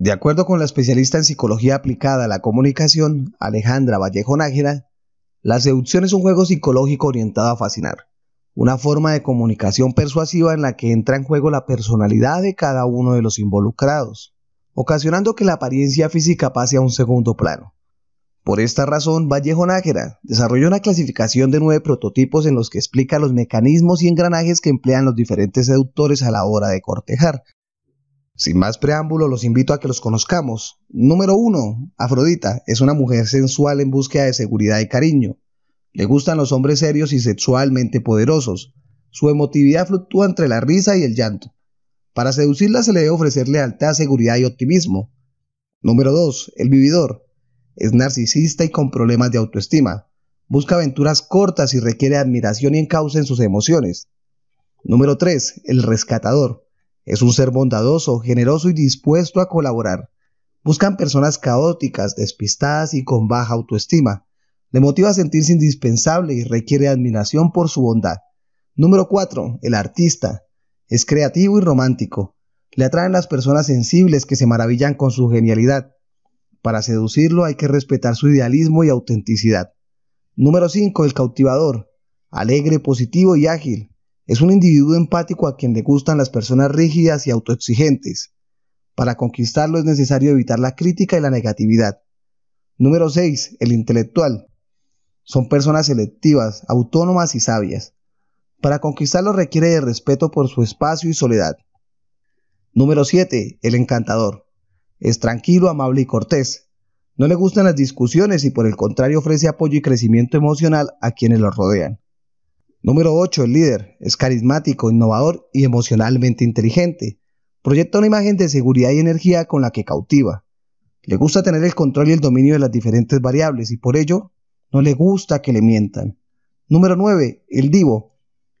De acuerdo con la especialista en psicología aplicada a la comunicación, Alejandra Vallejo Nájera, la seducción es un juego psicológico orientado a fascinar, una forma de comunicación persuasiva en la que entra en juego la personalidad de cada uno de los involucrados, ocasionando que la apariencia física pase a un segundo plano. Por esta razón, Vallejo Nájera desarrolló una clasificación de nueve prototipos en los que explica los mecanismos y engranajes que emplean los diferentes seductores a la hora de cortejar, sin más preámbulo, los invito a que los conozcamos. Número 1. Afrodita es una mujer sensual en búsqueda de seguridad y cariño. Le gustan los hombres serios y sexualmente poderosos. Su emotividad fluctúa entre la risa y el llanto. Para seducirla se le debe ofrecer lealtad, seguridad y optimismo. Número 2. El vividor. Es narcisista y con problemas de autoestima. Busca aventuras cortas y requiere admiración y encauce en sus emociones. Número 3. El rescatador es un ser bondadoso, generoso y dispuesto a colaborar. Buscan personas caóticas, despistadas y con baja autoestima. Le motiva a sentirse indispensable y requiere admiración por su bondad. Número 4. El artista. Es creativo y romántico. Le atraen las personas sensibles que se maravillan con su genialidad. Para seducirlo hay que respetar su idealismo y autenticidad. Número 5. El cautivador. Alegre, positivo y ágil. Es un individuo empático a quien le gustan las personas rígidas y autoexigentes. Para conquistarlo es necesario evitar la crítica y la negatividad. Número 6. El intelectual. Son personas selectivas, autónomas y sabias. Para conquistarlo requiere de respeto por su espacio y soledad. Número 7. El encantador. Es tranquilo, amable y cortés. No le gustan las discusiones y por el contrario ofrece apoyo y crecimiento emocional a quienes lo rodean. Número 8. El líder es carismático, innovador y emocionalmente inteligente. Proyecta una imagen de seguridad y energía con la que cautiva. Le gusta tener el control y el dominio de las diferentes variables y por ello no le gusta que le mientan. Número 9. El divo.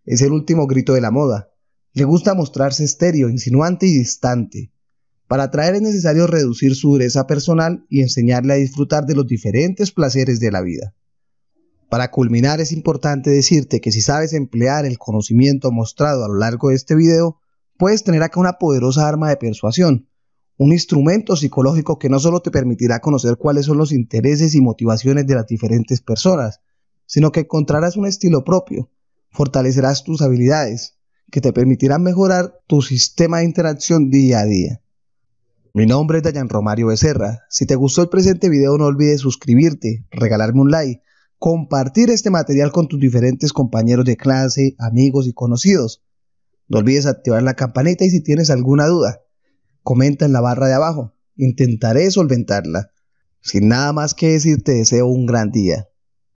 Es el último grito de la moda. Le gusta mostrarse estéreo, insinuante y distante. Para atraer es necesario reducir su dureza personal y enseñarle a disfrutar de los diferentes placeres de la vida. Para culminar, es importante decirte que si sabes emplear el conocimiento mostrado a lo largo de este video, puedes tener acá una poderosa arma de persuasión, un instrumento psicológico que no solo te permitirá conocer cuáles son los intereses y motivaciones de las diferentes personas, sino que encontrarás un estilo propio, fortalecerás tus habilidades, que te permitirán mejorar tu sistema de interacción día a día. Mi nombre es Dayan Romario Becerra. Si te gustó el presente video no olvides suscribirte, regalarme un like compartir este material con tus diferentes compañeros de clase, amigos y conocidos. No olvides activar la campanita y si tienes alguna duda, comenta en la barra de abajo. Intentaré solventarla. Sin nada más que decir, te deseo un gran día.